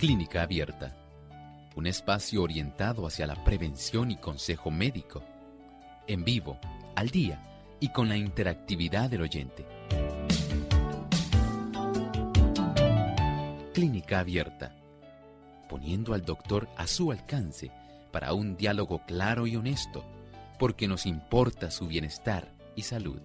Clínica Abierta, un espacio orientado hacia la prevención y consejo médico, en vivo, al día y con la interactividad del oyente. Clínica Abierta, poniendo al doctor a su alcance para un diálogo claro y honesto, porque nos importa su bienestar y salud.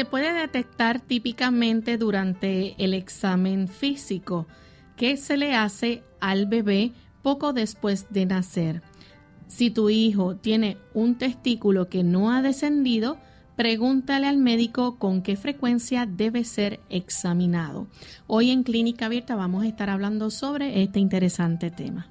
se puede detectar típicamente durante el examen físico que se le hace al bebé poco después de nacer. Si tu hijo tiene un testículo que no ha descendido, pregúntale al médico con qué frecuencia debe ser examinado. Hoy en Clínica Abierta vamos a estar hablando sobre este interesante tema.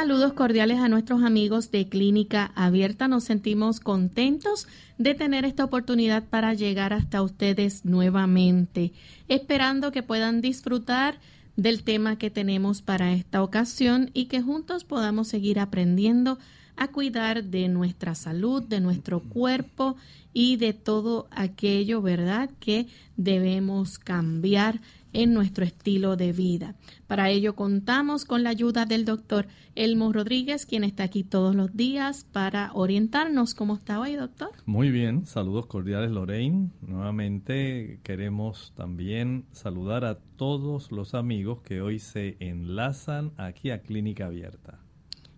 Saludos cordiales a nuestros amigos de Clínica Abierta. Nos sentimos contentos de tener esta oportunidad para llegar hasta ustedes nuevamente, esperando que puedan disfrutar del tema que tenemos para esta ocasión y que juntos podamos seguir aprendiendo a cuidar de nuestra salud, de nuestro cuerpo y de todo aquello, ¿verdad?, que debemos cambiar en nuestro estilo de vida. Para ello contamos con la ayuda del doctor Elmo Rodríguez, quien está aquí todos los días para orientarnos. ¿Cómo está hoy, doctor? Muy bien, saludos cordiales, Lorraine. Nuevamente queremos también saludar a todos los amigos que hoy se enlazan aquí a Clínica Abierta.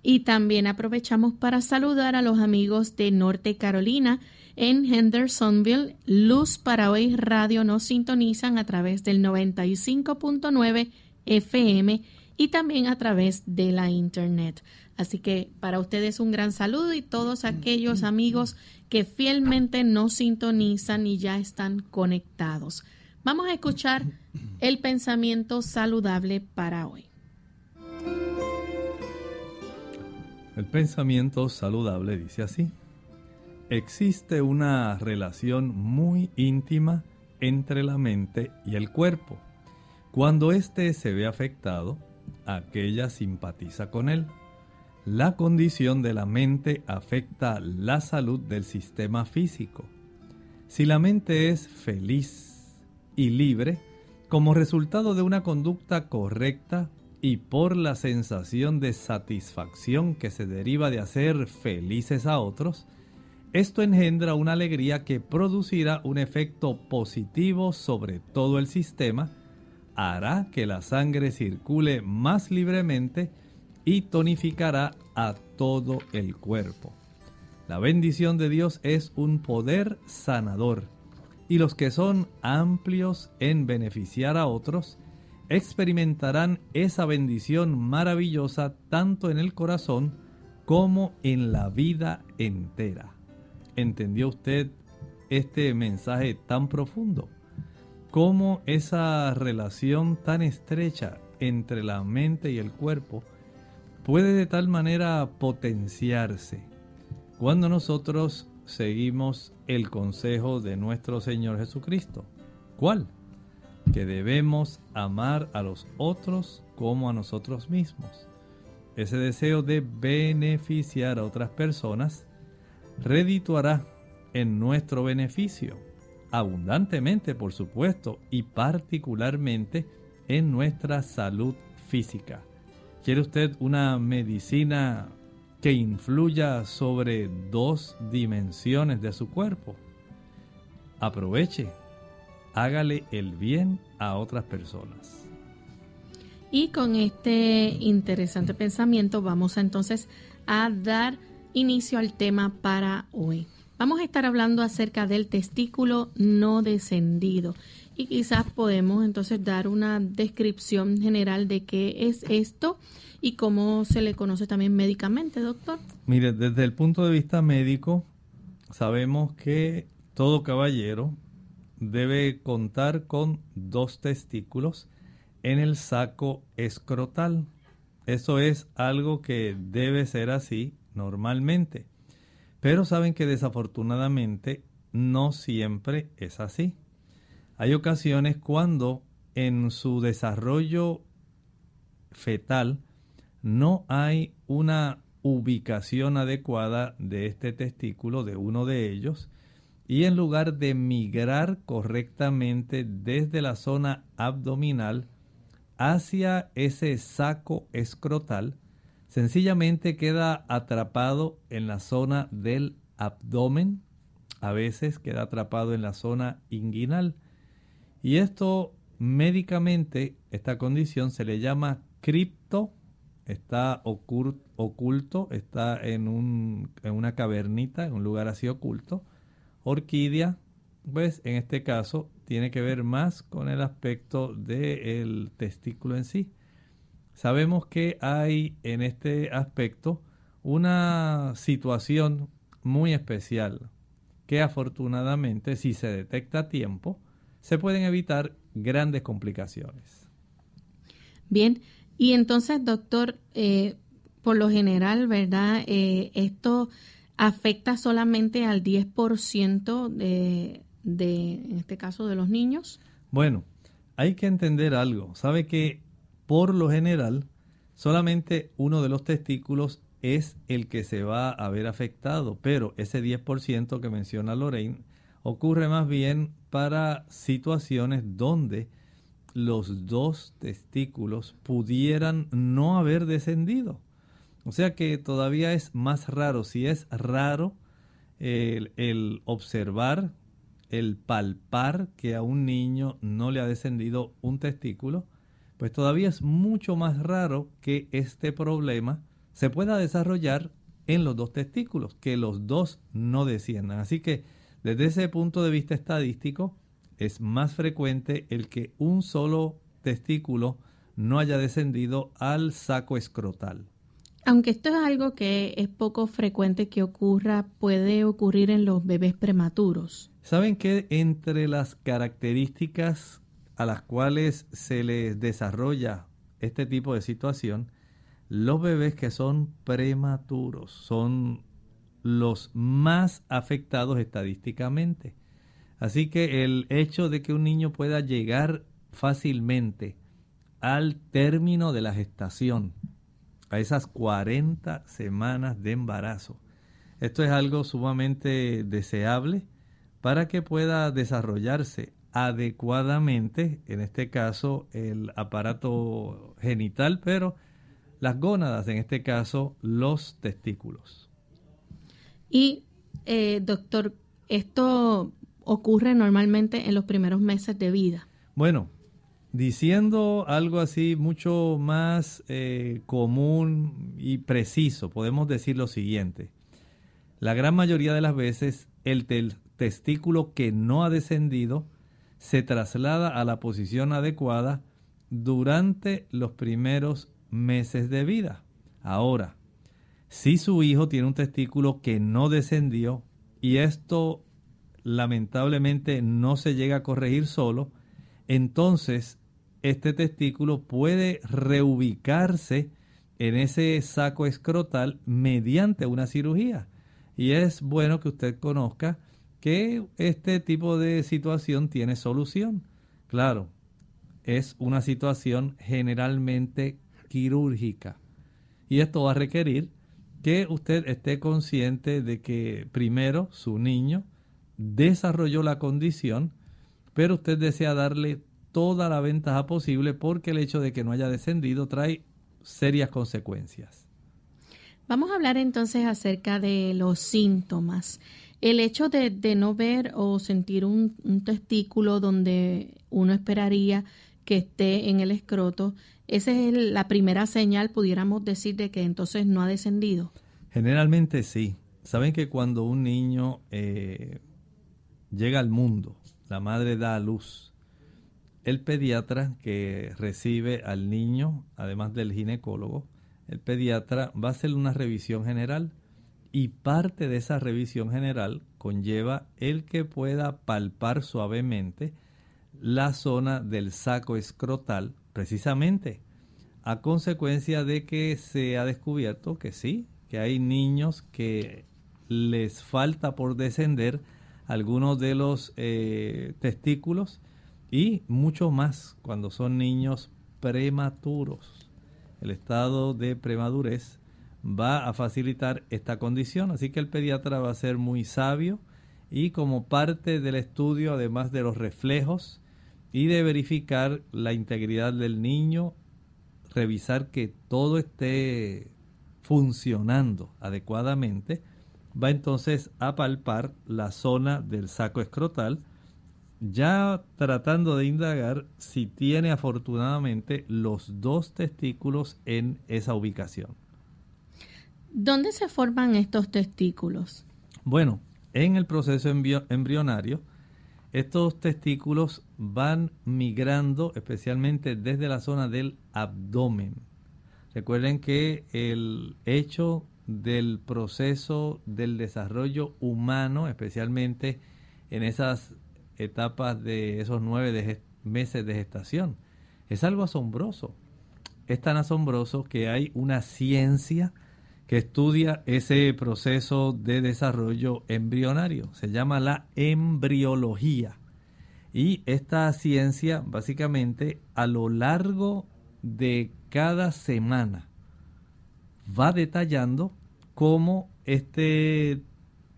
Y también aprovechamos para saludar a los amigos de Norte Carolina en Hendersonville. Luz para hoy radio nos sintonizan a través del 95.9 FM y también a través de la internet. Así que para ustedes un gran saludo y todos aquellos amigos que fielmente nos sintonizan y ya están conectados. Vamos a escuchar el pensamiento saludable para hoy. El pensamiento saludable dice así. Existe una relación muy íntima entre la mente y el cuerpo. Cuando éste se ve afectado, aquella simpatiza con él. La condición de la mente afecta la salud del sistema físico. Si la mente es feliz y libre, como resultado de una conducta correcta y por la sensación de satisfacción que se deriva de hacer felices a otros, esto engendra una alegría que producirá un efecto positivo sobre todo el sistema, hará que la sangre circule más libremente y tonificará a todo el cuerpo. La bendición de Dios es un poder sanador y los que son amplios en beneficiar a otros experimentarán esa bendición maravillosa tanto en el corazón como en la vida entera. ¿Entendió usted este mensaje tan profundo? ¿Cómo esa relación tan estrecha entre la mente y el cuerpo puede de tal manera potenciarse cuando nosotros seguimos el consejo de nuestro Señor Jesucristo? ¿Cuál? que debemos amar a los otros como a nosotros mismos. Ese deseo de beneficiar a otras personas redituará en nuestro beneficio, abundantemente por supuesto y particularmente en nuestra salud física. ¿Quiere usted una medicina que influya sobre dos dimensiones de su cuerpo? Aproveche hágale el bien a otras personas. Y con este interesante pensamiento vamos entonces a dar inicio al tema para hoy. Vamos a estar hablando acerca del testículo no descendido y quizás podemos entonces dar una descripción general de qué es esto y cómo se le conoce también médicamente, doctor. Mire, desde el punto de vista médico, sabemos que todo caballero debe contar con dos testículos en el saco escrotal. Eso es algo que debe ser así normalmente. Pero saben que desafortunadamente no siempre es así. Hay ocasiones cuando en su desarrollo fetal no hay una ubicación adecuada de este testículo, de uno de ellos, y en lugar de migrar correctamente desde la zona abdominal hacia ese saco escrotal, sencillamente queda atrapado en la zona del abdomen, a veces queda atrapado en la zona inguinal. Y esto médicamente, esta condición se le llama cripto, está oculto, está en, en una cavernita, en un lugar así oculto. Orquídea, pues en este caso tiene que ver más con el aspecto del testículo en sí. Sabemos que hay en este aspecto una situación muy especial que afortunadamente si se detecta a tiempo se pueden evitar grandes complicaciones. Bien, y entonces doctor, eh, por lo general, ¿verdad? Eh, esto afecta solamente al 10% de, de, en este caso, de los niños? Bueno, hay que entender algo. Sabe que por lo general, solamente uno de los testículos es el que se va a ver afectado, pero ese 10% que menciona Lorraine ocurre más bien para situaciones donde los dos testículos pudieran no haber descendido. O sea que todavía es más raro, si es raro el, observar, el palpar que a un niño no le ha descendido un testículo, pues todavía es mucho más raro que este problema se pueda desarrollar en los dos testículos, que los dos no desciendan. Así que desde ese punto de vista estadístico, es más frecuente el que un solo testículo no haya descendido al saco escrotal. Aunque esto es algo que es poco frecuente que ocurra, puede ocurrir en los bebés prematuros. ¿Saben que entre las características a las cuales se les desarrolla este tipo de situación, los bebés que son prematuros son los más afectados estadísticamente. Así que el hecho de que un niño pueda llegar fácilmente al término de la gestación a esas 40 semanas de embarazo. Esto es algo sumamente deseable para que pueda desarrollarse adecuadamente, en este caso el aparato genital, pero las gónadas, en este caso los testículos. Y, eh, doctor, esto ocurre normalmente en los primeros meses de vida. Bueno, diciendo algo así mucho más eh, común y preciso, podemos decir lo siguiente. La gran mayoría de las veces el testículo que no ha descendido se traslada a la posición adecuada durante los primeros meses de vida. Ahora, si su hijo tiene un testículo que no descendió y esto lamentablemente no se llega a corregir solo, entonces este testículo puede reubicarse en ese saco escrotal mediante una cirugía. Y es bueno que usted conozca que este tipo de situación tiene solución. Claro, es una situación generalmente quirúrgica. Y esto va a requerir que usted esté consciente de que primero su niño desarrolló la condición, pero usted desea darle toda la ventaja posible porque el hecho de que no haya descendido trae serias consecuencias. Vamos a hablar entonces acerca de los síntomas. El hecho de, no ver o sentir un, testículo donde uno esperaría que esté en el escroto, esa es la primera señal, pudiéramos decir, de que entonces no ha descendido. Generalmente sí. Saben que cuando un niño eh, llega al mundo, la madre da a luz, el pediatra que recibe al niño, además del ginecólogo, el pediatra va a hacer una revisión general y parte de esa revisión general conlleva el que pueda palpar suavemente la zona del saco escrotal, precisamente a consecuencia de que se ha descubierto que sí, que hay niños que les falta por descender algunos de los eh, testículos y mucho más cuando son niños prematuros. El estado de premadurez va a facilitar esta condición, así que el pediatra va a ser muy sabio y como parte del estudio, además de los reflejos y de verificar la integridad del niño, revisar que todo esté funcionando adecuadamente, va entonces a palpar la zona del saco escrotal ya tratando de indagar si tiene afortunadamente los dos testículos en esa ubicación. ¿Dónde se forman estos testículos? Bueno, en el proceso embrionario, estos testículos van migrando especialmente desde la zona del abdomen. Recuerden que el hecho del proceso del desarrollo humano, especialmente en esas etapas de esos nueve meses de gestación. Es algo asombroso. Es tan asombroso que hay una ciencia que estudia ese proceso de desarrollo embrionario. Se llama la embriología. Y esta ciencia, básicamente, a lo largo de cada semana, va detallando cómo este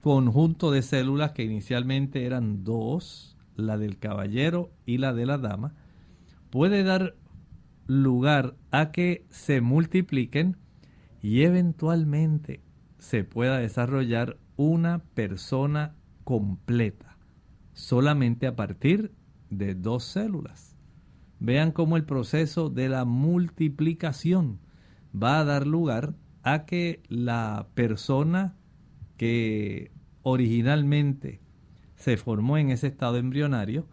conjunto de células que inicialmente eran dos, la del caballero y la de la dama, puede dar lugar a que se multipliquen y eventualmente se pueda desarrollar una persona completa, solamente a partir de dos células. Vean cómo el proceso de la multiplicación va a dar lugar a que la persona que originalmente se formó en ese estado embrionario,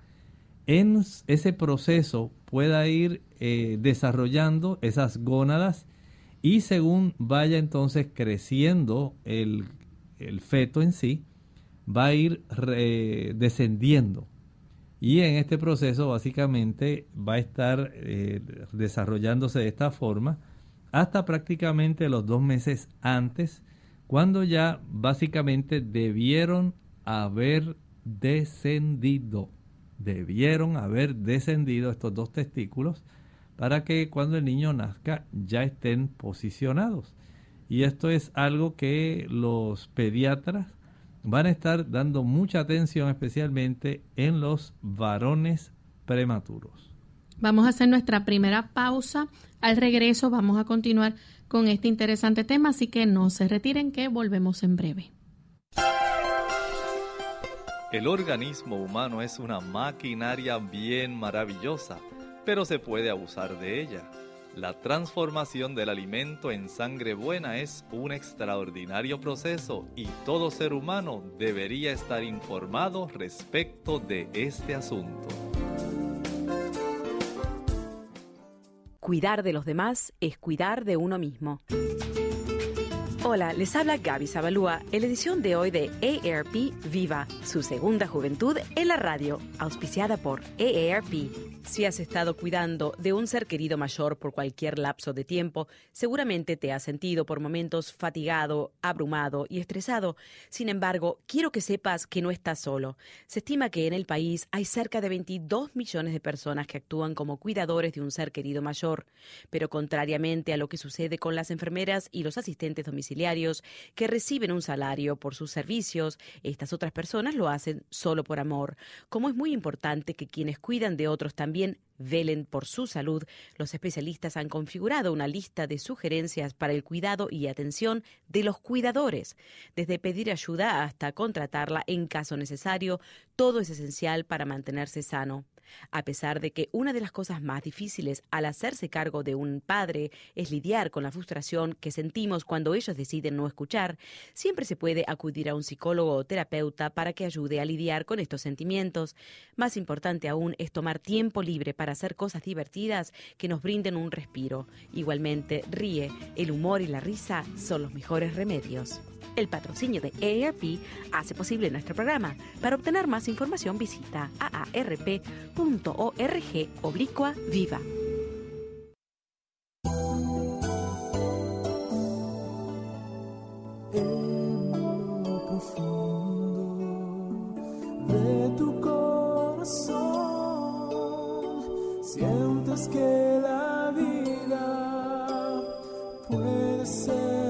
en ese proceso pueda ir eh, desarrollando esas gónadas y según vaya entonces creciendo el, feto en sí, va a ir descendiendo. Y en este proceso básicamente va a estar eh, desarrollándose de esta forma hasta prácticamente los dos meses antes cuando ya básicamente debieron haber descendido, debieron haber descendido estos dos testículos para que cuando el niño nazca ya estén posicionados. Y esto es algo que los pediatras van a estar dando mucha atención especialmente en los varones prematuros. Vamos a hacer nuestra primera pausa. Al regreso vamos a continuar con este interesante tema, así que no se retiren que volvemos en breve. El organismo humano es una maquinaria bien maravillosa, pero se puede abusar de ella. La transformación del alimento en sangre buena es un extraordinario proceso y todo ser humano debería estar informado respecto de este asunto. Cuidar de los demás es cuidar de uno mismo. Hola, les habla Gaby Zabalúa en la edición de hoy de ERP Viva, su segunda juventud en la radio, auspiciada por AARP. Si has estado cuidando de un ser querido mayor por cualquier lapso de tiempo, seguramente te has sentido por momentos fatigado, abrumado y estresado. Sin embargo, quiero que sepas que no estás solo. Se estima que en el país hay cerca de 22 millones de personas que actúan como cuidadores de un ser querido mayor. Pero contrariamente a lo que sucede con las enfermeras y los asistentes domiciliarios que reciben un salario por sus servicios, estas otras personas lo hacen solo por amor, como es muy importante que quienes cuidan de otros también también velen por su salud, los especialistas han configurado una lista de sugerencias para el cuidado y atención de los cuidadores. Desde pedir ayuda hasta contratarla en caso necesario, todo es esencial para mantenerse sano. A pesar de que una de las cosas más difíciles al hacerse cargo de un padre es lidiar con la frustración que sentimos cuando ellos deciden no escuchar, siempre se puede acudir a un psicólogo o terapeuta para que ayude a lidiar con estos sentimientos. Más importante aún es tomar tiempo libre para hacer cosas divertidas que nos brinden un respiro. Igualmente, ríe, el humor y la risa son los mejores remedios. El patrocinio de AARP hace posible nuestro programa. Para obtener más información visita aarp.org oblicua viva. de tu corazón sientes que la vida puede ser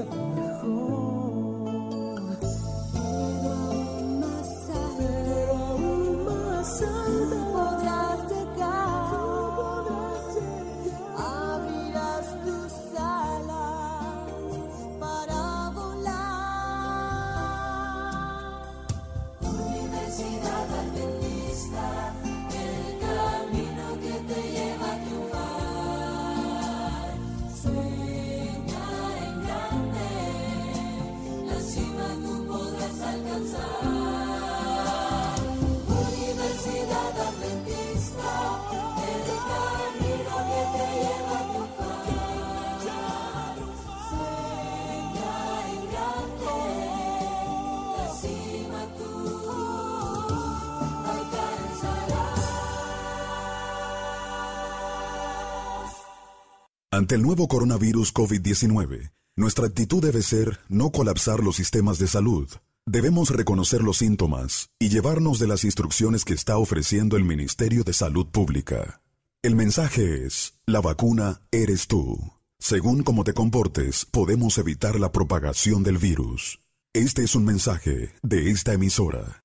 el nuevo coronavirus COVID-19, nuestra actitud debe ser no colapsar los sistemas de salud. Debemos reconocer los síntomas y llevarnos de las instrucciones que está ofreciendo el Ministerio de Salud Pública. El mensaje es, la vacuna eres tú. Según cómo te comportes, podemos evitar la propagación del virus. Este es un mensaje de esta emisora.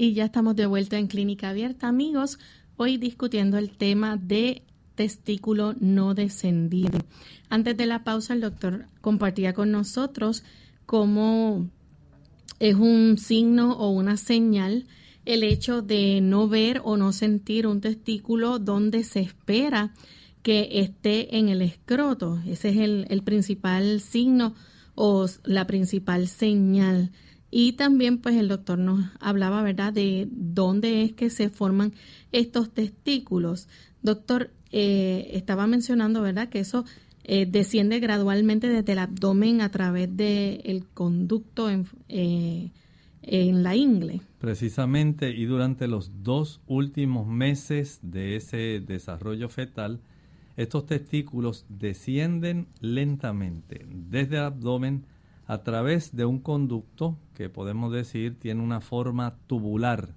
Y ya estamos de vuelta en Clínica Abierta, amigos. Hoy discutiendo el tema de testículo no descendido. Antes de la pausa, el doctor compartía con nosotros cómo es un signo o una señal el hecho de no ver o no sentir un testículo donde se espera que esté en el escroto. Ese es el, el principal signo o la principal señal. Y también pues el doctor nos hablaba, ¿verdad?, de dónde es que se forman estos testículos. Doctor, eh, estaba mencionando, ¿verdad?, que eso eh, desciende gradualmente desde el abdomen a través del el conducto en, eh, en la ingle. Precisamente, y durante los dos últimos meses de ese desarrollo fetal, estos testículos descienden lentamente desde el abdomen a través de un conducto que podemos decir tiene una forma tubular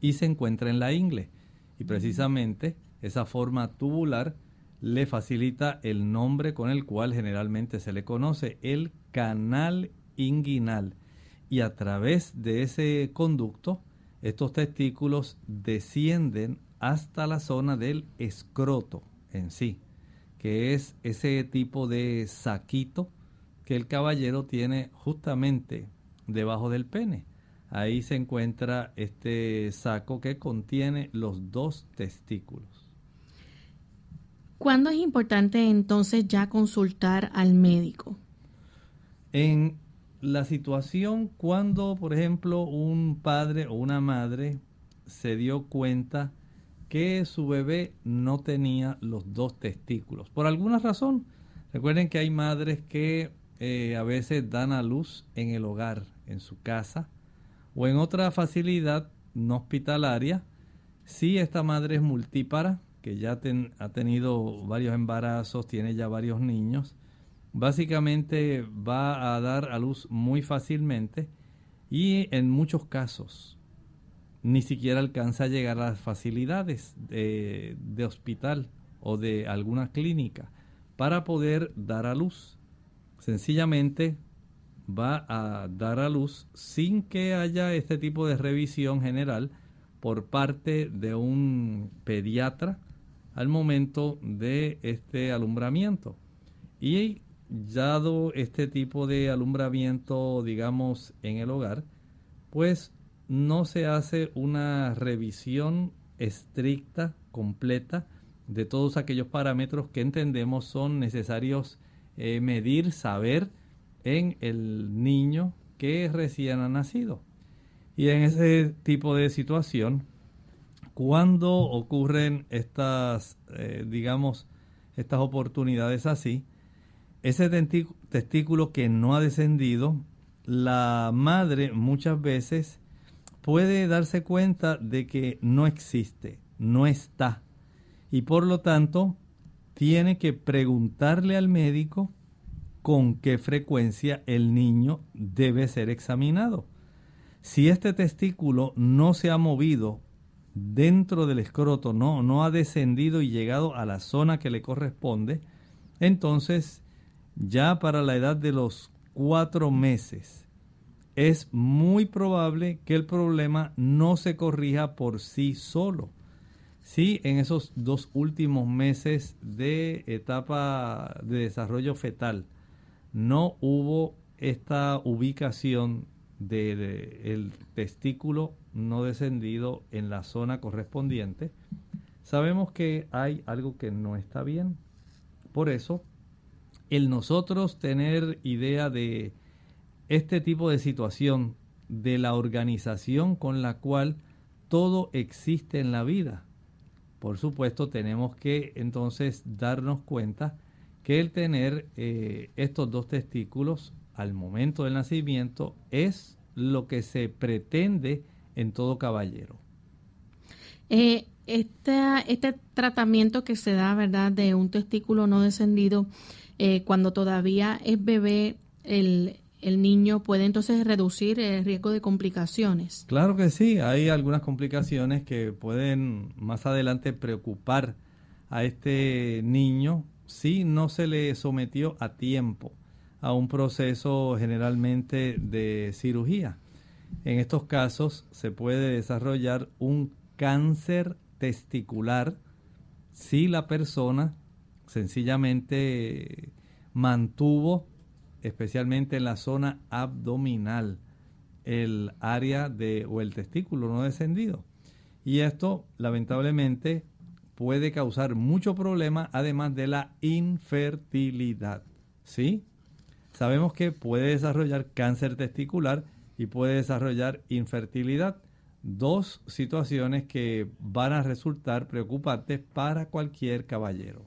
y se encuentra en la ingle. Y precisamente esa forma tubular le facilita el nombre con el cual generalmente se le conoce, el canal inguinal. Y a través de ese conducto, estos testículos descienden hasta la zona del escroto en sí, que es ese tipo de saquito el caballero tiene justamente debajo del pene. Ahí se encuentra este saco que contiene los dos testículos. ¿Cuándo es importante entonces ya consultar al médico? En la situación cuando, por ejemplo, un padre o una madre se dio cuenta que su bebé no tenía los dos testículos. Por alguna razón, recuerden que hay madres que eh, a veces dan a luz en el hogar, en su casa o en otra facilidad no hospitalaria. Si esta madre es multípara, que ya ha tenido varios embarazos, tiene ya varios niños, básicamente va a dar a luz muy fácilmente y en muchos casos ni siquiera alcanza a llegar a las facilidades de hospital o de alguna clínica para poder dar a luz sencillamente va a dar a luz sin que haya este tipo de revisión general por parte de un pediatra al momento de este alumbramiento. Y dado este tipo de alumbramiento, digamos, en el hogar, pues no se hace una revisión estricta, completa, de todos aquellos parámetros que entendemos son necesarios eh, medir, saber en el niño que recién ha nacido. Y en ese tipo de situación, cuando ocurren estas, eh, digamos, estas oportunidades así, ese testículo que no ha descendido, la madre muchas veces puede darse cuenta de que no existe, no está. Y por lo tanto, tiene que preguntarle al médico con qué frecuencia el niño debe ser examinado. Si este testículo no se ha movido dentro del escroto, no, no ha descendido y llegado a la zona que le corresponde, entonces ya para la edad de los cuatro meses es muy probable que el problema no se corrija por sí solo si en esos dos últimos meses de etapa de desarrollo fetal no hubo esta ubicación del testículo no descendido en la zona correspondiente, sabemos que hay algo que no está bien. Por eso, el nosotros tener idea de este tipo de situación, de la organización con la cual todo existe en la vida, por supuesto tenemos que entonces darnos cuenta que el tener eh, estos dos testículos al momento del nacimiento es lo que se pretende en todo caballero. Eh, este tratamiento que se da, ¿verdad?, de un testículo no descendido, eh, cuando todavía es bebé, el, el niño puede entonces reducir el riesgo de complicaciones. Claro que sí, hay algunas complicaciones que pueden más adelante preocupar a este niño si no se le sometió a tiempo a un proceso generalmente de cirugía. En estos casos se puede desarrollar un cáncer testicular si la persona sencillamente mantuvo especialmente en la zona abdominal, el área de o el testículo no descendido. Y esto lamentablemente puede causar mucho problema además de la infertilidad. ¿Sí? Sabemos que puede desarrollar cáncer testicular y puede desarrollar infertilidad. Dos situaciones que van a resultar preocupantes para cualquier caballero.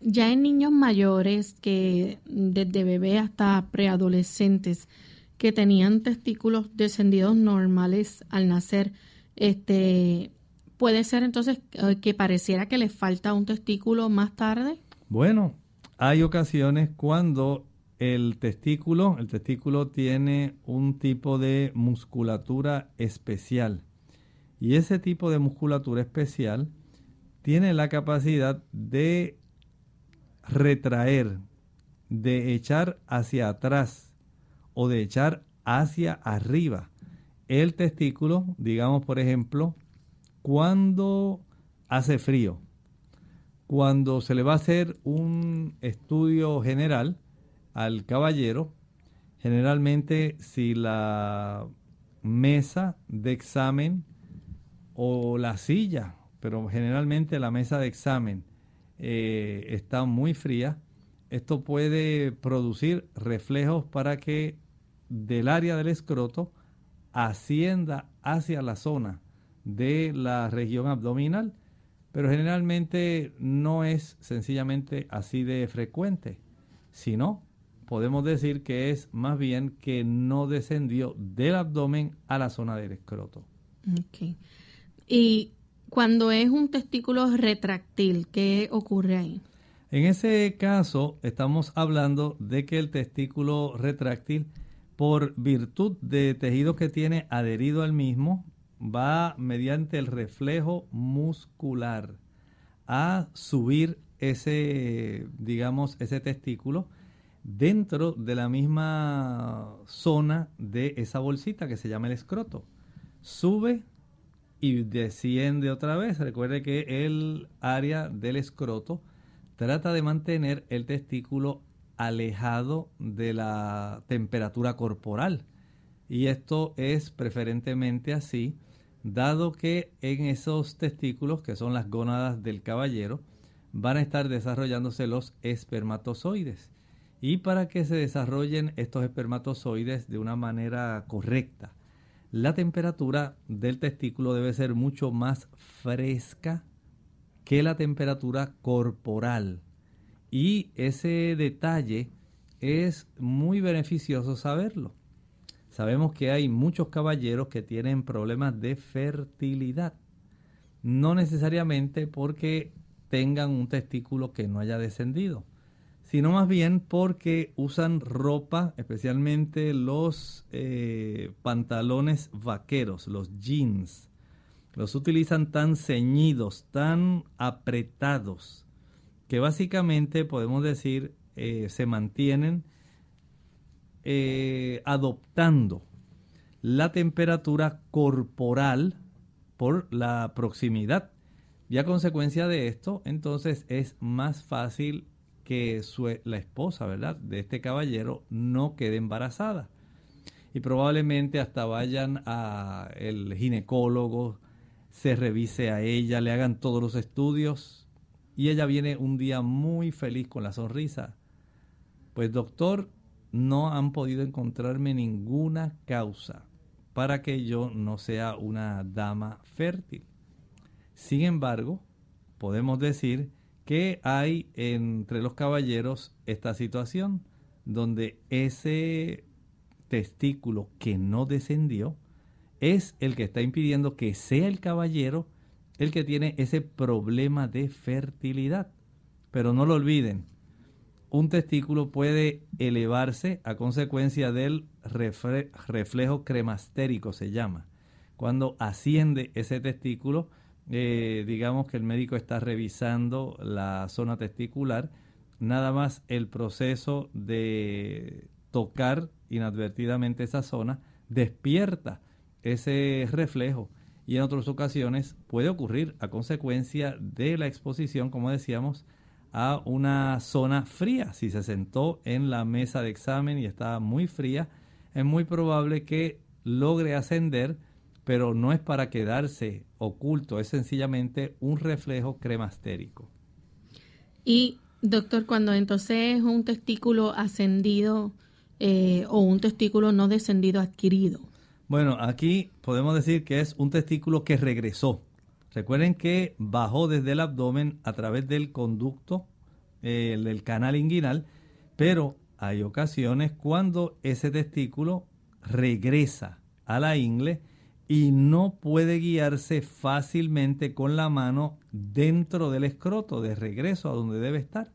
Ya en niños mayores, que desde bebé hasta preadolescentes, que tenían testículos descendidos normales al nacer, este, puede ser entonces eh, que pareciera que les falta un testículo más tarde. Bueno, hay ocasiones cuando el testículo, el testículo tiene un tipo de musculatura especial. Y ese tipo de musculatura especial tiene la capacidad de retraer, de echar hacia atrás o de echar hacia arriba el testículo, digamos por ejemplo, cuando hace frío. Cuando se le va a hacer un estudio general al caballero, generalmente si la mesa de examen o la silla, pero generalmente la mesa de examen eh, está muy fría. Esto puede producir reflejos para que del área del escroto ascienda hacia la zona de la región abdominal, pero generalmente no es sencillamente así de frecuente, sino podemos decir que es más bien que no descendió del abdomen a la zona del escroto. Okay. Y cuando es un testículo retráctil, ¿qué ocurre ahí? En ese caso, estamos hablando de que el testículo retráctil, por virtud de tejido que tiene adherido al mismo, va mediante el reflejo muscular a subir ese, digamos, ese testículo dentro de la misma zona de esa bolsita que se llama el escroto. Sube y desciende otra vez. Recuerde que el área del escroto trata de mantener el testículo alejado de la temperatura corporal. Y esto es preferentemente así, dado que en esos testículos, que son las gónadas del caballero, van a estar desarrollándose los espermatozoides. Y para que se desarrollen estos espermatozoides de una manera correcta, la temperatura del testículo debe ser mucho más fresca que la temperatura corporal. Y ese detalle es muy beneficioso saberlo. Sabemos que hay muchos caballeros que tienen problemas de fertilidad. No necesariamente porque tengan un testículo que no haya descendido sino más bien porque usan ropa, especialmente los eh, pantalones vaqueros, los jeans. Los utilizan tan ceñidos, tan apretados, que básicamente podemos decir eh, se mantienen eh, adoptando la temperatura corporal por la proximidad. Y a consecuencia de esto, entonces es más fácil que su, la esposa, ¿verdad?, de este caballero no quede embarazada. Y probablemente hasta vayan al ginecólogo, se revise a ella, le hagan todos los estudios y ella viene un día muy feliz con la sonrisa. Pues doctor, no han podido encontrarme ninguna causa para que yo no sea una dama fértil. Sin embargo, podemos decir que hay entre los caballeros esta situación donde ese testículo que no descendió es el que está impidiendo que sea el caballero el que tiene ese problema de fertilidad. Pero no lo olviden, un testículo puede elevarse a consecuencia del reflejo cremastérico, se llama. Cuando asciende ese testículo, eh, digamos que el médico está revisando la zona testicular, nada más el proceso de tocar inadvertidamente esa zona despierta ese reflejo y en otras ocasiones puede ocurrir a consecuencia de la exposición, como decíamos, a una zona fría. Si se sentó en la mesa de examen y estaba muy fría, es muy probable que logre ascender pero no es para quedarse oculto, es sencillamente un reflejo cremastérico. Y doctor, cuando entonces es un testículo ascendido eh, o un testículo no descendido adquirido. Bueno, aquí podemos decir que es un testículo que regresó. Recuerden que bajó desde el abdomen a través del conducto, eh, el canal inguinal, pero hay ocasiones cuando ese testículo regresa a la ingle y no puede guiarse fácilmente con la mano dentro del escroto, de regreso a donde debe estar.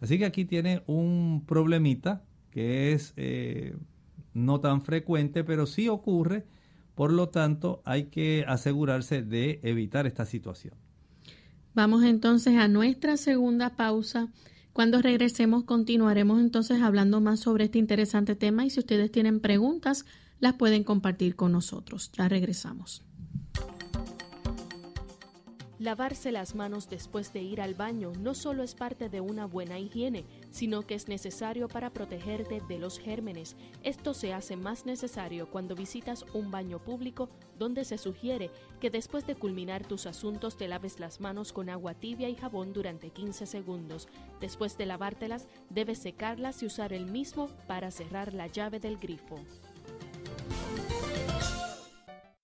Así que aquí tiene un problemita que es eh, no tan frecuente, pero sí ocurre. Por lo tanto, hay que asegurarse de evitar esta situación. Vamos entonces a nuestra segunda pausa. Cuando regresemos continuaremos entonces hablando más sobre este interesante tema y si ustedes tienen preguntas, las pueden compartir con nosotros. Ya regresamos. Lavarse las manos después de ir al baño no solo es parte de una buena higiene, sino que es necesario para protegerte de los gérmenes. Esto se hace más necesario cuando visitas un baño público donde se sugiere que después de culminar tus asuntos te laves las manos con agua tibia y jabón durante 15 segundos. Después de lavártelas, debes secarlas y usar el mismo para cerrar la llave del grifo.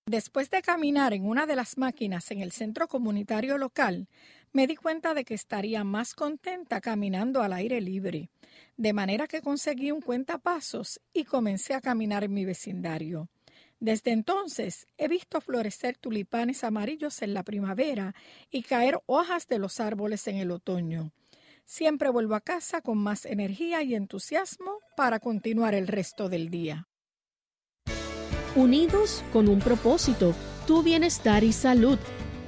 Después de caminar en una de las máquinas en el centro comunitario local, me di cuenta de que estaría más contenta caminando al aire libre, de manera que conseguí un cuentapasos y comencé a caminar en mi vecindario. Desde entonces he visto florecer tulipanes amarillos en la primavera y caer hojas de los árboles en el otoño. Siempre vuelvo a casa con más energía y entusiasmo para continuar el resto del día unidos con un propósito, tu bienestar y salud.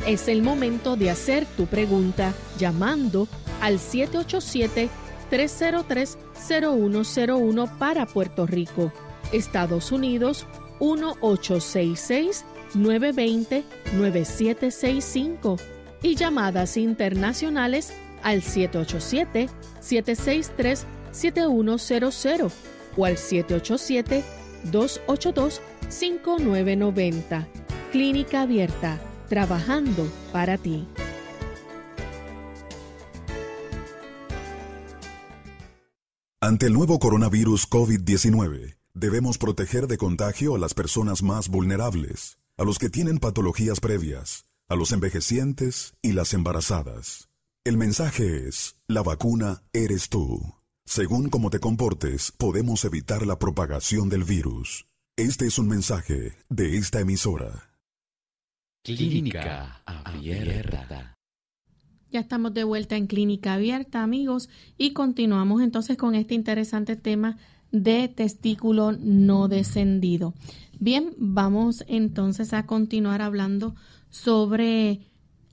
Es el momento de hacer tu pregunta llamando al 787-303-0101 para Puerto Rico, Estados Unidos 1866-920-9765 y llamadas internacionales al 787-763-7100 o al 787 282-5990. Clínica Abierta, trabajando para ti. Ante el nuevo coronavirus COVID-19, debemos proteger de contagio a las personas más vulnerables, a los que tienen patologías previas, a los envejecientes y las embarazadas. El mensaje es, la vacuna eres tú. Según cómo te comportes, podemos evitar la propagación del virus. Este es un mensaje de esta emisora. Clínica Abierta. Ya estamos de vuelta en Clínica Abierta, amigos, y continuamos entonces con este interesante tema de testículo no descendido. Bien, vamos entonces a continuar hablando sobre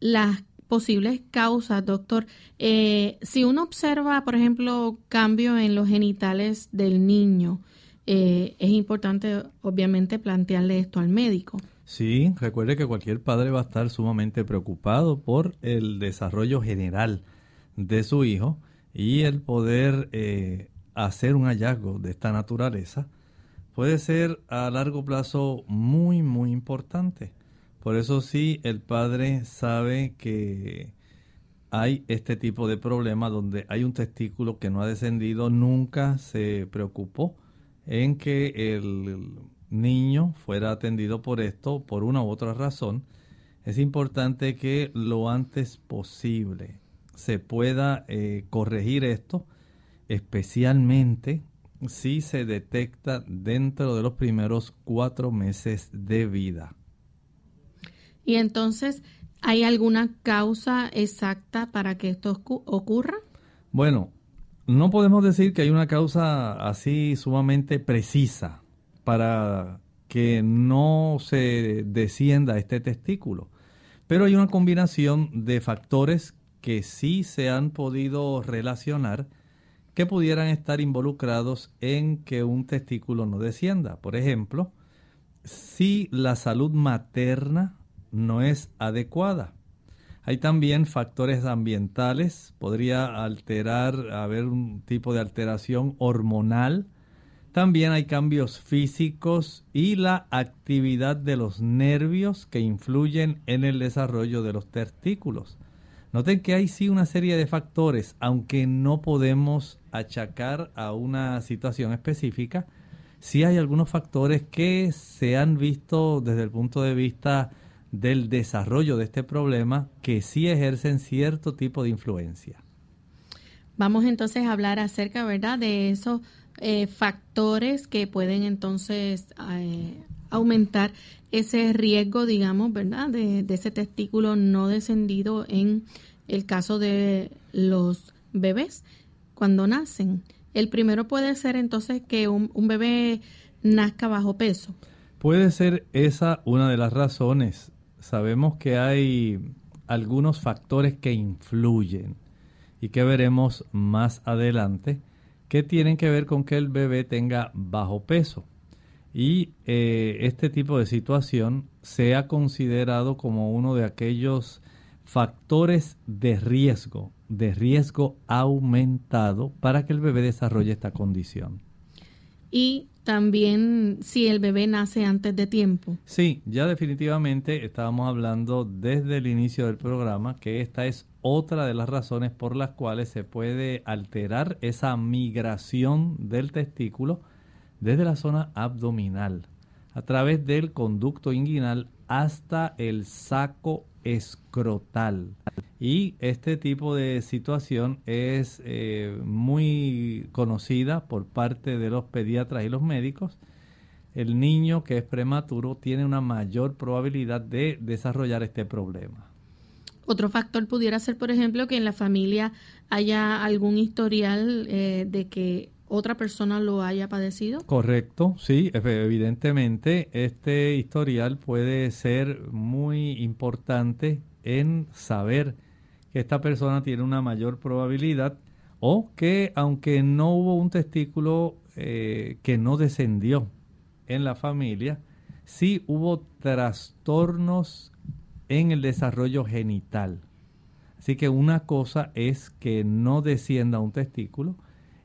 las posibles causas, doctor. Eh, si uno observa, por ejemplo, cambio en los genitales del niño, eh, es importante, obviamente, plantearle esto al médico. Sí, recuerde que cualquier padre va a estar sumamente preocupado por el desarrollo general de su hijo y el poder eh, hacer un hallazgo de esta naturaleza puede ser a largo plazo muy, muy importante. Por eso sí, el padre sabe que hay este tipo de problema donde hay un testículo que no ha descendido, nunca se preocupó en que el niño fuera atendido por esto, por una u otra razón. Es importante que lo antes posible se pueda eh, corregir esto, especialmente si se detecta dentro de los primeros cuatro meses de vida. Y entonces, ¿hay alguna causa exacta para que esto ocurra? Bueno, no podemos decir que hay una causa así sumamente precisa para que no se descienda este testículo. Pero hay una combinación de factores que sí se han podido relacionar que pudieran estar involucrados en que un testículo no descienda. Por ejemplo, si la salud materna no es adecuada. Hay también factores ambientales, podría alterar, haber un tipo de alteración hormonal. También hay cambios físicos y la actividad de los nervios que influyen en el desarrollo de los testículos. Noten que hay sí una serie de factores, aunque no podemos achacar a una situación específica, sí hay algunos factores que se han visto desde el punto de vista del desarrollo de este problema que sí ejercen cierto tipo de influencia. Vamos entonces a hablar acerca, ¿verdad?, de esos eh, factores que pueden entonces eh, aumentar ese riesgo, digamos, ¿verdad?, de, ese testículo no descendido en el caso de los bebés cuando nacen. El primero puede ser entonces que un, un bebé nazca bajo peso. Puede ser esa una de las razones sabemos que hay algunos factores que influyen y que veremos más adelante que tienen que ver con que el bebé tenga bajo peso. Y eh, este tipo de situación se ha considerado como uno de aquellos factores de riesgo, de riesgo aumentado para que el bebé desarrolle esta condición. Y también si el bebé nace antes de tiempo. Sí, ya definitivamente estábamos hablando desde el inicio del programa que esta es otra de las razones por las cuales se puede alterar esa migración del testículo desde la zona abdominal a través del conducto inguinal hasta el saco escrotal. Y este tipo de situación es eh, muy conocida por parte de los pediatras y los médicos. El niño que es prematuro tiene una mayor probabilidad de desarrollar este problema. Otro factor pudiera ser, por ejemplo, que en la familia haya algún historial eh, de que otra persona lo haya padecido. Correcto, sí, evidentemente este historial puede ser muy importante en saber que esta persona tiene una mayor probabilidad o que aunque no hubo un testículo eh, que no descendió en la familia, sí hubo trastornos en el desarrollo genital. Así que una cosa es que no descienda un testículo,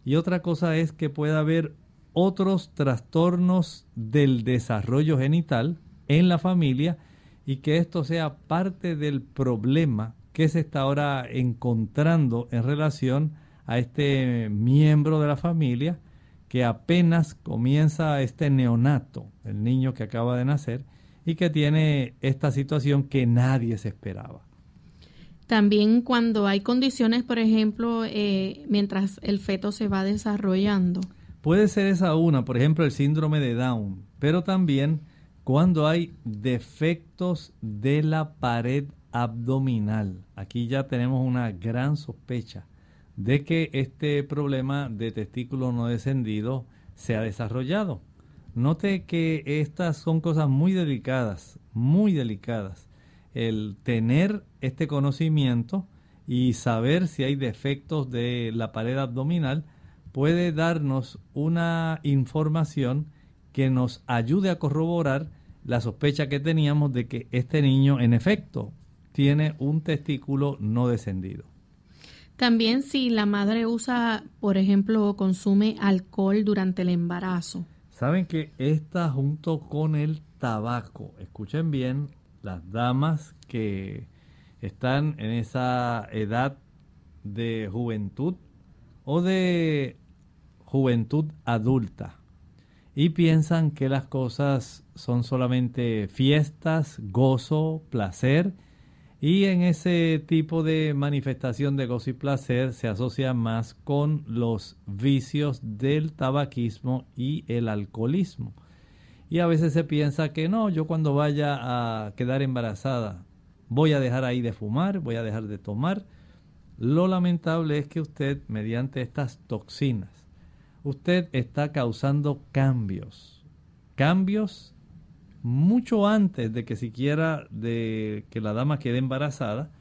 y otra cosa es que pueda haber otros trastornos del desarrollo genital en la familia y que esto sea parte del problema que se está ahora encontrando en relación a este miembro de la familia que apenas comienza este neonato, el niño que acaba de nacer, y que tiene esta situación que nadie se esperaba. También cuando hay condiciones, por ejemplo, eh, mientras el feto se va desarrollando. Puede ser esa una, por ejemplo, el síndrome de Down, pero también cuando hay defectos de la pared abdominal. Aquí ya tenemos una gran sospecha de que este problema de testículo no descendido se ha desarrollado. Note que estas son cosas muy delicadas, muy delicadas el tener este conocimiento y saber si hay defectos de la pared abdominal puede darnos una información que nos ayude a corroborar la sospecha que teníamos de que este niño en efecto tiene un testículo no descendido. También si la madre usa, por ejemplo, o consume alcohol durante el embarazo. Saben que está junto con el tabaco, escuchen bien, las damas que están en esa edad de juventud o de juventud adulta y piensan que las cosas son solamente fiestas, gozo, placer y en ese tipo de manifestación de gozo y placer se asocia más con los vicios del tabaquismo y el alcoholismo. Y a veces se piensa que no, yo cuando vaya a quedar embarazada voy a dejar ahí de fumar, voy a dejar de tomar. Lo lamentable es que usted, mediante estas toxinas, usted está causando cambios. Cambios mucho antes de que siquiera de que la dama quede embarazada,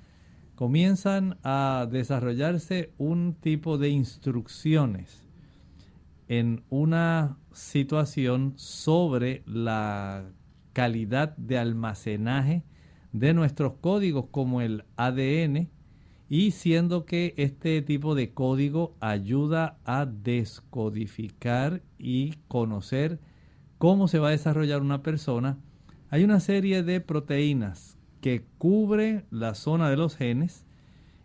comienzan a desarrollarse un tipo de instrucciones en una situación sobre la calidad de almacenaje de nuestros códigos como el ADN y siendo que este tipo de código ayuda a descodificar y conocer cómo se va a desarrollar una persona, hay una serie de proteínas que cubre la zona de los genes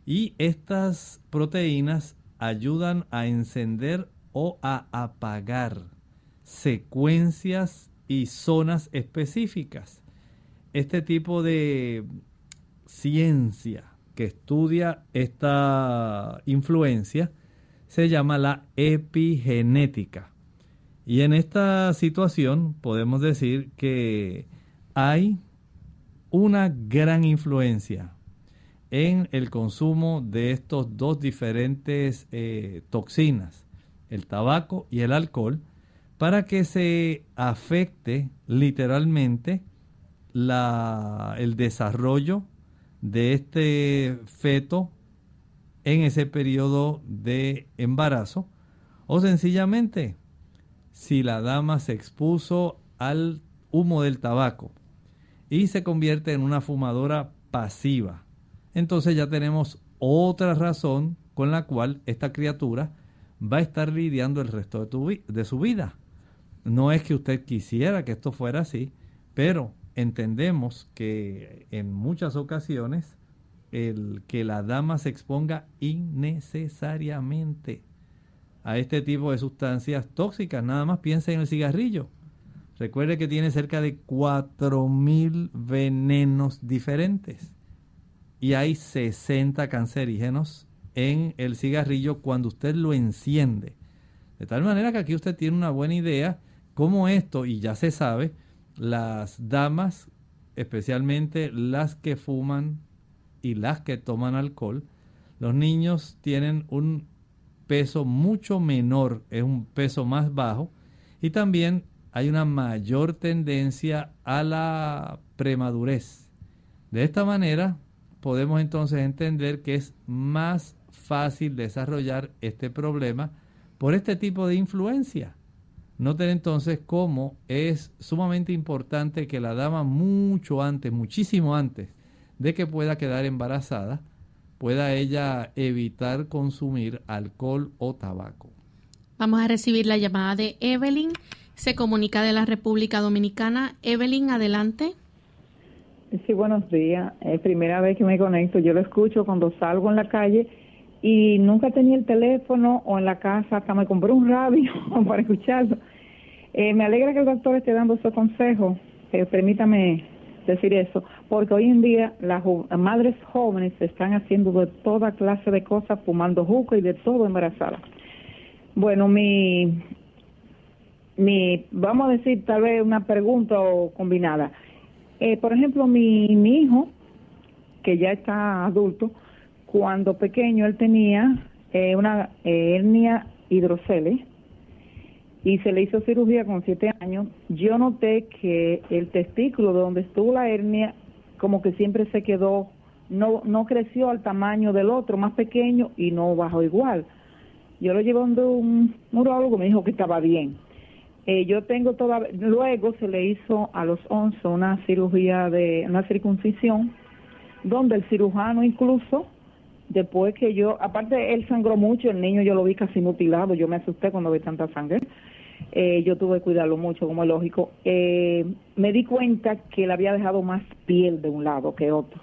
y estas proteínas ayudan a encender o a apagar secuencias y zonas específicas. Este tipo de ciencia que estudia esta influencia se llama la epigenética. Y en esta situación podemos decir que hay una gran influencia en el consumo de estos dos diferentes eh, toxinas el tabaco y el alcohol, para que se afecte literalmente el desarrollo de este feto en ese periodo de embarazo o sencillamente si la dama se expuso al humo del tabaco y se convierte en una fumadora pasiva. Entonces ya tenemos otra razón con la cual esta criatura va a estar lidiando el resto de, su vida. No es que usted quisiera que esto fuera así, pero entendemos que en muchas ocasiones el que la dama se exponga innecesariamente a este tipo de sustancias tóxicas. Nada más piense en el cigarrillo. Recuerde que tiene cerca de 4.000 venenos diferentes y hay 60 cancerígenos en el cigarrillo cuando usted lo enciende. De tal manera que aquí usted tiene una buena idea cómo esto, y ya se sabe, las damas, especialmente las que fuman y las que toman alcohol, los niños tienen un peso mucho menor, es un peso más bajo, y también hay una mayor tendencia a la premadurez. De esta manera podemos entonces entender que es más fácil desarrollar este problema por este tipo de influencia. Noten entonces cómo es sumamente importante que la dama mucho antes, muchísimo antes de que pueda quedar embarazada, pueda ella evitar consumir alcohol o tabaco. Vamos a recibir la llamada de Evelyn. Se comunica de la República Dominicana. Evelyn, adelante. Sí, buenos días. Es primera vez que me conecto. Yo lo escucho cuando salgo en la calle y nunca tenía el teléfono o en la casa, hasta me compré un radio para escucharlo. Eh, me alegra que el doctor esté dando su consejo... Eh, permítame decir eso, porque hoy en día las madres jóvenes se están haciendo de toda clase de cosas, fumando juca y de todo embarazada... Bueno, mi, mi, vamos a decir tal vez una pregunta o combinada. Eh, por ejemplo, mi, mi hijo, que ya está adulto, cuando pequeño él tenía eh, una hernia hidrocele y se le hizo cirugía con siete años, yo noté que el testículo de donde estuvo la hernia como que siempre se quedó, no, no creció al tamaño del otro, más pequeño y no bajó igual. Yo lo llevé a un neurólogo, me dijo que estaba bien. Eh, yo tengo toda, luego se le hizo a los 11 una cirugía de, una circuncisión, donde el cirujano incluso Después que yo, aparte él sangró mucho, el niño yo lo vi casi mutilado, yo me asusté cuando vi tanta sangre. Eh, yo tuve que cuidarlo mucho, como es lógico. Eh, me di cuenta que él había dejado más piel de un lado que otro.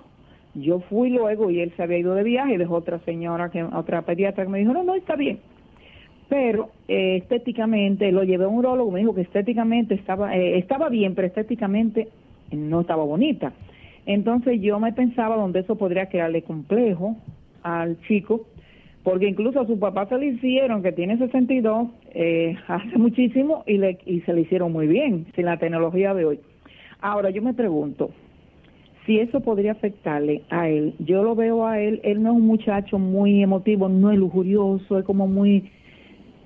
Yo fui luego y él se había ido de viaje, y dejó otra señora, que otra pediatra que me dijo, no, no, está bien. Pero eh, estéticamente, lo llevé a un urologo, me dijo que estéticamente estaba, estaba bien, pero estéticamente no estaba bonita. Entonces yo me pensaba donde eso podría crearle complejo, al chico, porque incluso a su papá se le hicieron, que tiene 62, eh, hace muchísimo y, le, y se le hicieron muy bien, sin la tecnología de hoy. Ahora yo me pregunto, si eso podría afectarle a él, yo lo veo a él, él no es un muchacho muy emotivo, no es lujurioso, es como muy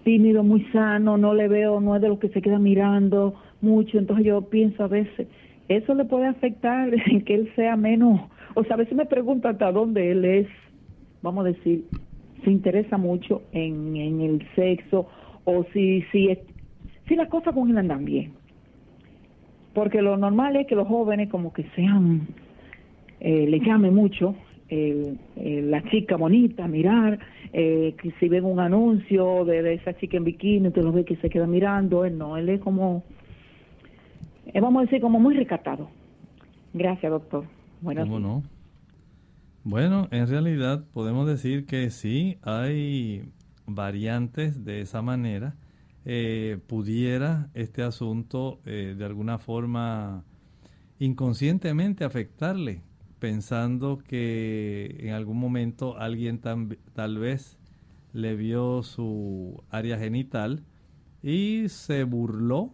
tímido, muy sano, no le veo, no es de los que se queda mirando mucho, entonces yo pienso a veces, eso le puede afectar en que él sea menos, o sea, a veces me pregunto hasta dónde él es vamos a decir, se interesa mucho en, en el sexo o si, si, si las cosas con él andan bien. Porque lo normal es que los jóvenes como que sean, eh, llame mucho la chica bonita, mirar, eh, que si ven un anuncio de, esa chica en bikini, usted lo ve que se queda mirando, él no, él es como, eh, vamos a decir, como muy recatado. Gracias, doctor. Bueno, bueno, en realidad podemos decir que sí, hay variantes de esa manera. Eh, pudiera este asunto eh, de alguna forma inconscientemente afectarle, pensando que en algún momento alguien tal vez le vio su área genital y se burló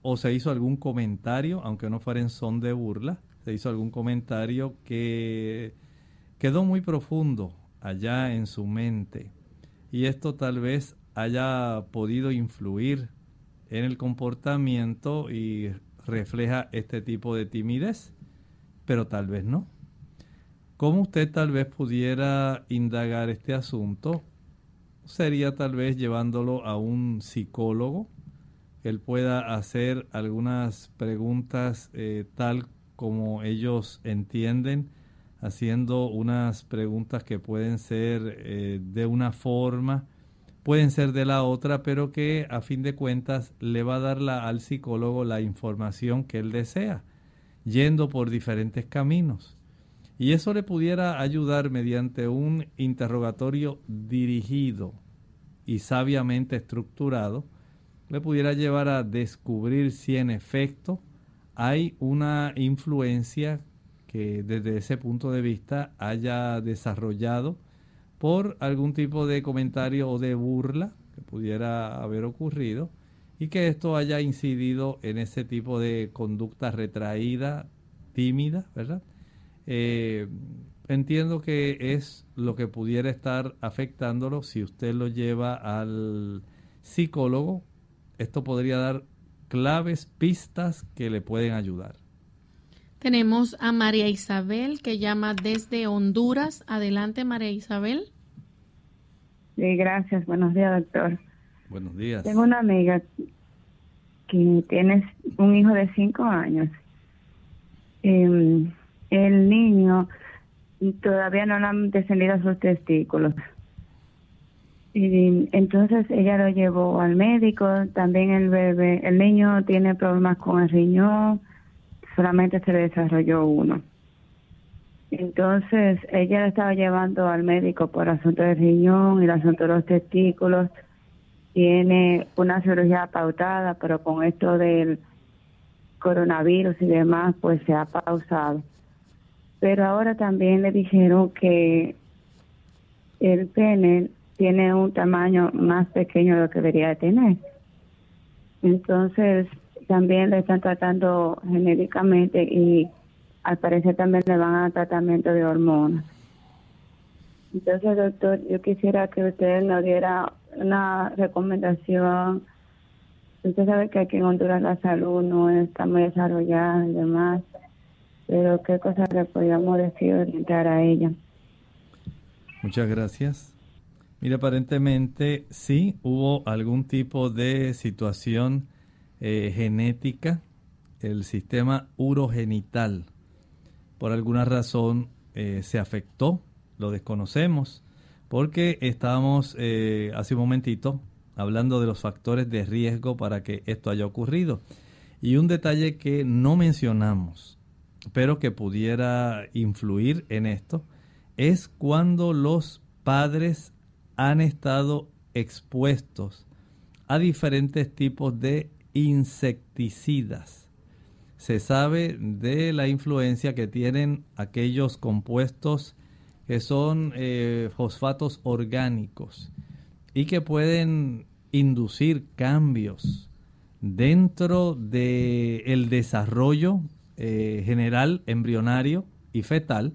o se hizo algún comentario, aunque no fuera en son de burla, se hizo algún comentario que quedó muy profundo allá en su mente y esto tal vez haya podido influir en el comportamiento y refleja este tipo de timidez, pero tal vez no. ¿Cómo usted tal vez pudiera indagar este asunto? Sería tal vez llevándolo a un psicólogo, él pueda hacer algunas preguntas eh, tal como ellos entienden haciendo unas preguntas que pueden ser eh, de una forma, pueden ser de la otra, pero que a fin de cuentas le va a dar al psicólogo la información que él desea, yendo por diferentes caminos. Y eso le pudiera ayudar mediante un interrogatorio dirigido y sabiamente estructurado, le pudiera llevar a descubrir si en efecto hay una influencia que desde ese punto de vista haya desarrollado por algún tipo de comentario o de burla que pudiera haber ocurrido y que esto haya incidido en ese tipo de conducta retraída, tímida, ¿verdad? Eh, entiendo que es lo que pudiera estar afectándolo si usted lo lleva al psicólogo. Esto podría dar claves, pistas que le pueden ayudar. Tenemos a María Isabel que llama desde Honduras. Adelante, María Isabel. Sí, gracias. Buenos días, doctor. Buenos días. Tengo una amiga que tiene un hijo de cinco años. Em, el niño todavía no le han descendido sus testículos. Y entonces ella lo llevó al médico, también el bebé, el niño tiene problemas con el riñón, solamente se le desarrolló uno. Entonces, ella estaba llevando al médico por asunto del riñón, y el asunto de los testículos. Tiene una cirugía pautada, pero con esto del coronavirus y demás, pues se ha pausado. Pero ahora también le dijeron que el pene tiene un tamaño más pequeño de lo que debería tener. Entonces, también le están tratando genéricamente y al parecer también le van a tratamiento de hormonas. Entonces, doctor, yo quisiera que usted nos diera una recomendación. Usted sabe que aquí en Honduras la salud no está muy desarrollada y demás, pero ¿qué cosas le podríamos decir orientar a ella? Muchas gracias. Mira, aparentemente sí hubo algún tipo de situación eh, genética, el sistema urogenital, por alguna razón eh, se afectó, lo desconocemos, porque estábamos eh, hace un momentito hablando de los factores de riesgo para que esto haya ocurrido. Y un detalle que no mencionamos, pero que pudiera influir en esto, es cuando los padres han estado expuestos a diferentes tipos de insecticidas. Se sabe de la influencia que tienen aquellos compuestos que son eh, fosfatos orgánicos y que pueden inducir cambios dentro del desarrollo eh, general, embrionario y fetal.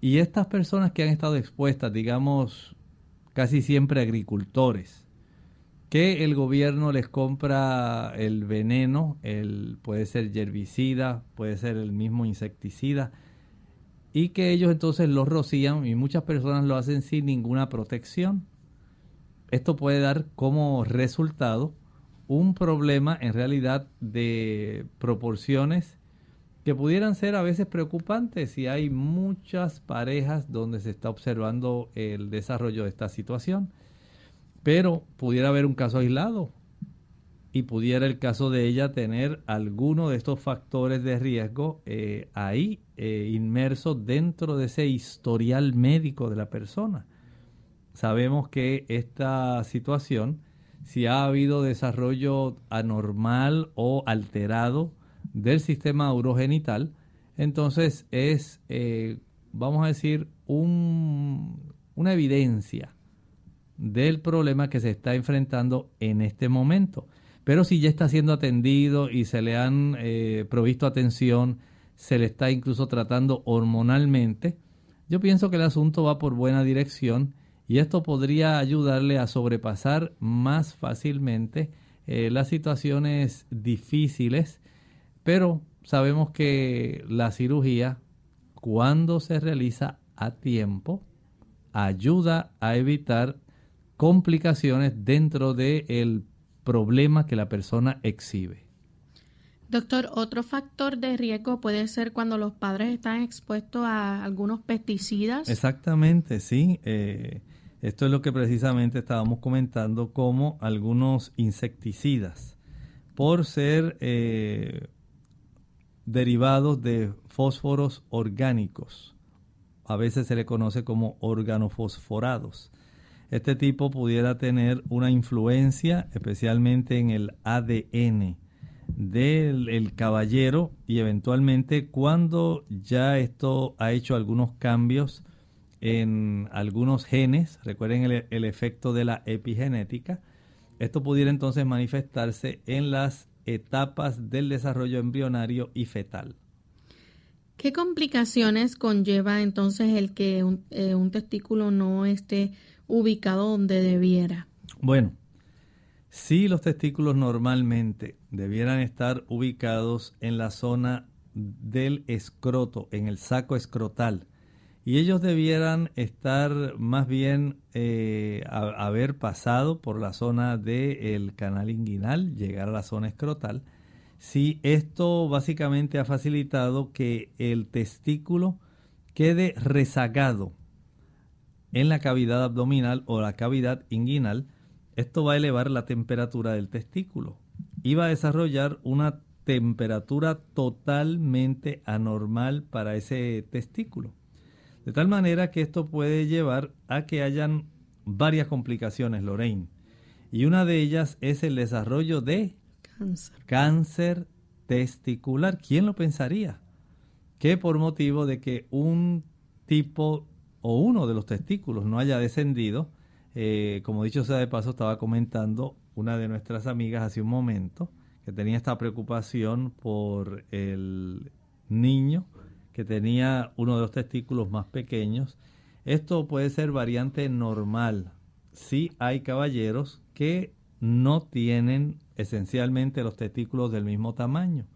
Y estas personas que han estado expuestas, digamos, casi siempre agricultores, que el gobierno les compra el veneno, el, puede ser herbicida, puede ser el mismo insecticida, y que ellos entonces los rocían y muchas personas lo hacen sin ninguna protección. Esto puede dar como resultado un problema en realidad de proporciones que pudieran ser a veces preocupantes si hay muchas parejas donde se está observando el desarrollo de esta situación. Pero pudiera haber un caso aislado y pudiera el caso de ella tener alguno de estos factores de riesgo eh, ahí eh, inmerso dentro de ese historial médico de la persona. Sabemos que esta situación, si ha habido desarrollo anormal o alterado del sistema urogenital, entonces es, eh, vamos a decir, una evidencia del problema que se está enfrentando en este momento. Pero si ya está siendo atendido y se le han eh, provisto atención, se le está incluso tratando hormonalmente, yo pienso que el asunto va por buena dirección y esto podría ayudarle a sobrepasar más fácilmente eh, las situaciones difíciles, pero sabemos que la cirugía, cuando se realiza a tiempo, ayuda a evitar complicaciones dentro del problema que la persona exhibe. Doctor, otro factor de riesgo puede ser cuando los padres están expuestos a algunos pesticidas. Exactamente, sí. Eh, esto es lo que precisamente estábamos comentando como algunos insecticidas. Por ser eh, derivados de fósforos orgánicos. A veces se le conoce como organofosforados este tipo pudiera tener una influencia especialmente en el ADN del caballero y eventualmente cuando ya esto ha hecho algunos cambios en algunos genes, recuerden el efecto de la epigenética, esto pudiera entonces manifestarse en las etapas del desarrollo embrionario y fetal. ¿Qué complicaciones conlleva entonces el que eh, un, testículo no esté ubicado donde debiera? Bueno, si los testículos normalmente debieran estar ubicados en la zona del escroto, en el saco escrotal, y ellos debieran estar más bien eh, haber pasado por la zona del canal inguinal, llegar a la zona escrotal, si esto básicamente ha facilitado que el testículo quede rezagado en la cavidad abdominal o la cavidad inguinal. Esto va a elevar la temperatura del testículo y va a desarrollar una temperatura totalmente anormal para ese testículo. De tal manera que esto puede llevar a que hayan varias complicaciones, Lorraine. Y una de ellas es el desarrollo de Cáncer. testicular. ¿Quién lo pensaría? Que por motivo de que un tipo o uno de los testículos no haya descendido, eh, como dicho sea de paso, estaba comentando una de nuestras amigas hace un momento que tenía esta preocupación por el niño que tenía uno de los testículos más pequeños. Esto puede ser variante normal. Sí hay caballeros que no tienen esencialmente los testículos del mismo tamaño.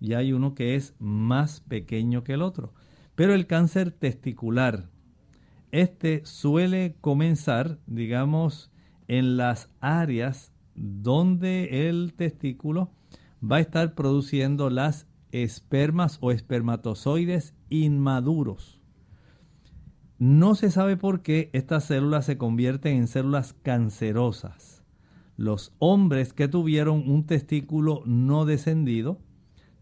Y hay uno que es más pequeño que el otro. Pero el cáncer testicular, este suele comenzar, digamos, en las áreas donde el testículo va a estar produciendo las espermas o espermatozoides inmaduros. No se sabe por qué estas células se convierten en células cancerosas los hombres que tuvieron un testículo no descendido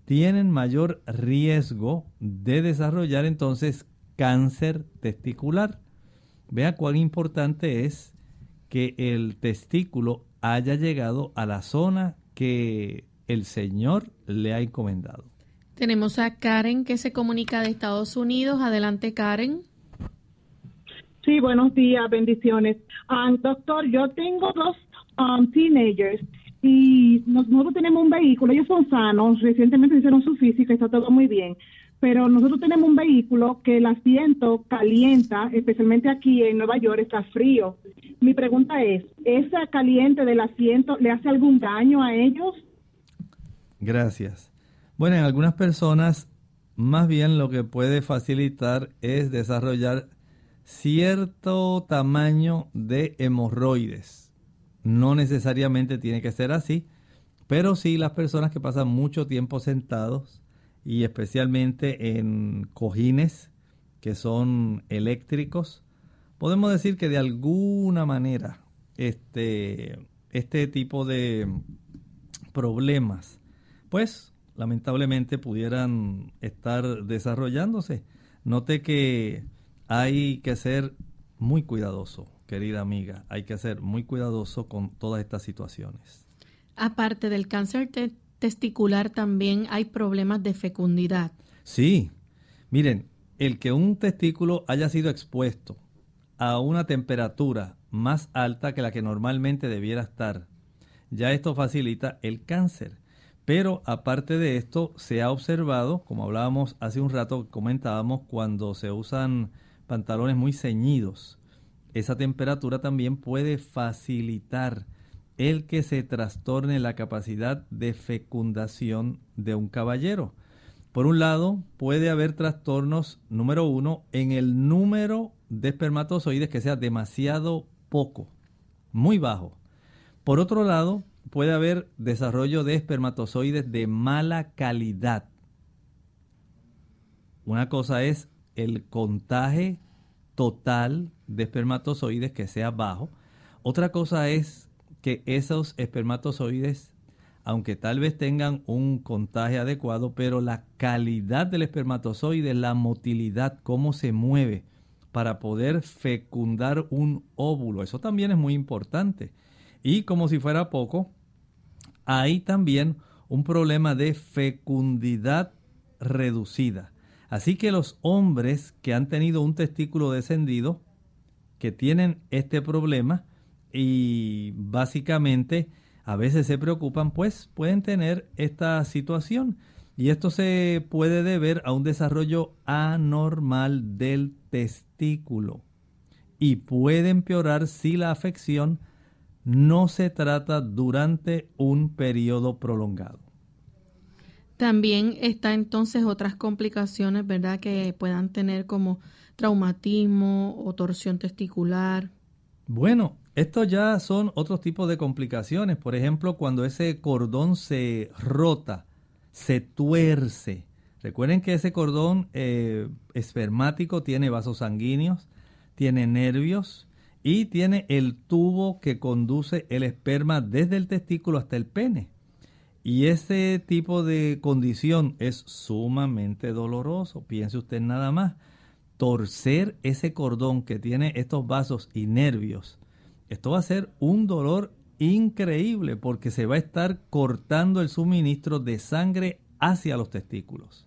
tienen mayor riesgo de desarrollar entonces cáncer testicular. Vea cuán importante es que el testículo haya llegado a la zona que el Señor le ha encomendado. Tenemos a Karen que se comunica de Estados Unidos. Adelante, Karen. Sí, buenos días, bendiciones. Ah, doctor, yo tengo dos Um, teenagers y nosotros tenemos un vehículo, ellos son sanos, recientemente hicieron su física, está todo muy bien, pero nosotros tenemos un vehículo que el asiento calienta, especialmente aquí en Nueva York está frío. Mi pregunta es, ¿esa caliente del asiento le hace algún daño a ellos? Gracias. Bueno, en algunas personas más bien lo que puede facilitar es desarrollar cierto tamaño de hemorroides no necesariamente tiene que ser así, pero sí las personas que pasan mucho tiempo sentados y especialmente en cojines que son eléctricos, podemos decir que de alguna manera este, este tipo de problemas, pues lamentablemente pudieran estar desarrollándose. Note que hay que ser muy cuidadoso querida amiga, hay que ser muy cuidadoso con todas estas situaciones. Aparte del cáncer testicular, también hay problemas de fecundidad. Sí, miren, el que un testículo haya sido expuesto a una temperatura más alta que la que normalmente debiera estar, ya esto facilita el cáncer. Pero aparte de esto, se ha observado, como hablábamos hace un rato, comentábamos, cuando se usan pantalones muy ceñidos, esa temperatura también puede facilitar el que se trastorne la capacidad de fecundación de un caballero. Por un lado, puede haber trastornos, número uno, en el número de espermatozoides que sea demasiado poco, muy bajo. Por otro lado, puede haber desarrollo de espermatozoides de mala calidad. Una cosa es el contaje total de espermatozoides que sea bajo. Otra cosa es que esos espermatozoides, aunque tal vez tengan un contagio adecuado, pero la calidad del espermatozoide, la motilidad, cómo se mueve para poder fecundar un óvulo, eso también es muy importante. Y como si fuera poco, hay también un problema de fecundidad reducida. Así que los hombres que han tenido un testículo descendido, que tienen este problema y básicamente a veces se preocupan, pues pueden tener esta situación. Y esto se puede deber a un desarrollo anormal del testículo y puede empeorar si la afección no se trata durante un periodo prolongado. También está entonces otras complicaciones, ¿verdad? Que puedan tener como traumatismo o torsión testicular. Bueno, estos ya son otros tipos de complicaciones. Por ejemplo, cuando ese cordón se rota, se tuerce. Recuerden que ese cordón eh, espermático tiene vasos sanguíneos, tiene nervios y tiene el tubo que conduce el esperma desde el testículo hasta el pene. Y ese tipo de condición es sumamente doloroso. Piense usted nada más. Torcer ese cordón que tiene estos vasos y nervios. Esto va a ser un dolor increíble porque se va a estar cortando el suministro de sangre hacia los testículos.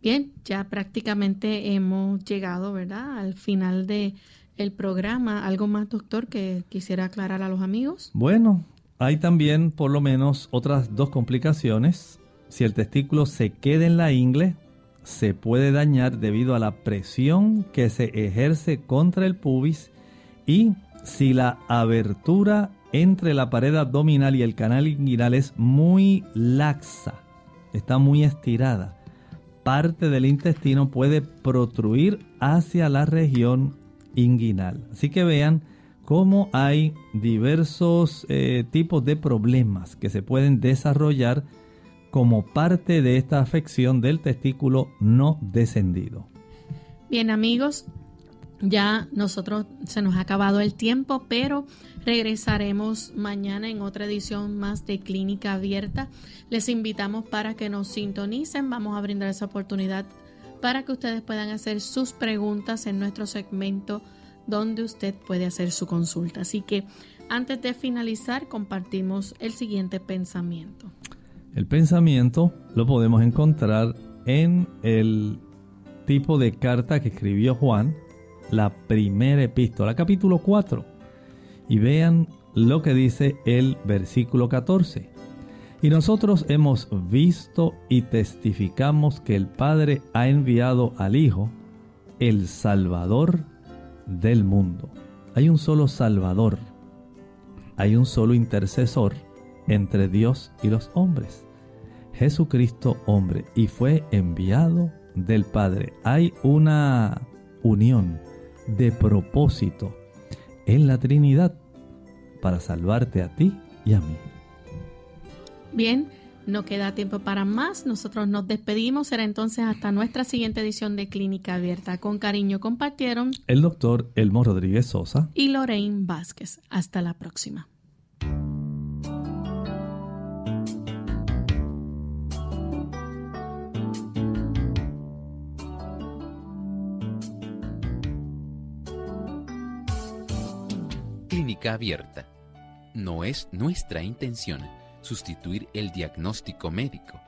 Bien, ya prácticamente hemos llegado, ¿verdad? Al final de el programa. ¿Algo más, doctor, que quisiera aclarar a los amigos? Bueno, hay también por lo menos otras dos complicaciones. Si el testículo se queda en la ingle, se puede dañar debido a la presión que se ejerce contra el pubis y si la abertura entre la pared abdominal y el canal inguinal es muy laxa, está muy estirada, parte del intestino puede protruir hacia la región inguinal. Así que vean, cómo hay diversos eh, tipos de problemas que se pueden desarrollar como parte de esta afección del testículo no descendido. Bien amigos, ya nosotros se nos ha acabado el tiempo, pero regresaremos mañana en otra edición más de Clínica Abierta. Les invitamos para que nos sintonicen, vamos a brindar esa oportunidad para que ustedes puedan hacer sus preguntas en nuestro segmento donde usted puede hacer su consulta. Así que antes de finalizar, compartimos el siguiente pensamiento. El pensamiento lo podemos encontrar en el tipo de carta que escribió Juan, la primera epístola, capítulo 4. Y vean lo que dice el versículo 14. Y nosotros hemos visto y testificamos que el Padre ha enviado al Hijo, el Salvador, del mundo. Hay un solo Salvador, hay un solo intercesor entre Dios y los hombres, Jesucristo hombre, y fue enviado del Padre. Hay una unión de propósito en la Trinidad para salvarte a ti y a mí. Bien, no queda tiempo para más. Nosotros nos despedimos. Será entonces hasta nuestra siguiente edición de Clínica Abierta. Con cariño compartieron el doctor Elmo Rodríguez Sosa y Lorraine Vázquez. Hasta la próxima. Clínica Abierta. No es nuestra intención sustituir el diagnóstico médico.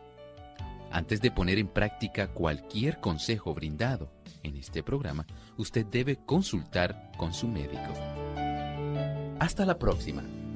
Antes de poner en práctica cualquier consejo brindado en este programa, usted debe consultar con su médico. Hasta la próxima.